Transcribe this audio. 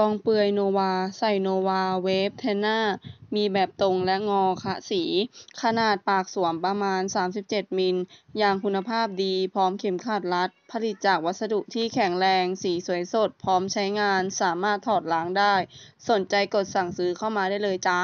กองเปลือยโนวา ใส่โนวา เวฟเทนน่ามีแบบตรงและงอคะสี ขนาดปากสวมประมาณ 37 มิลยางคุณภาพดีพร้อมเข็มขัดรัดผลิตจากวัสดุที่แข็งแรงสีสวยสด พร้อมใช้งานสามารถถอดล้างได้ สนใจกดสั่งซื้อเข้ามาได้เลยจ้า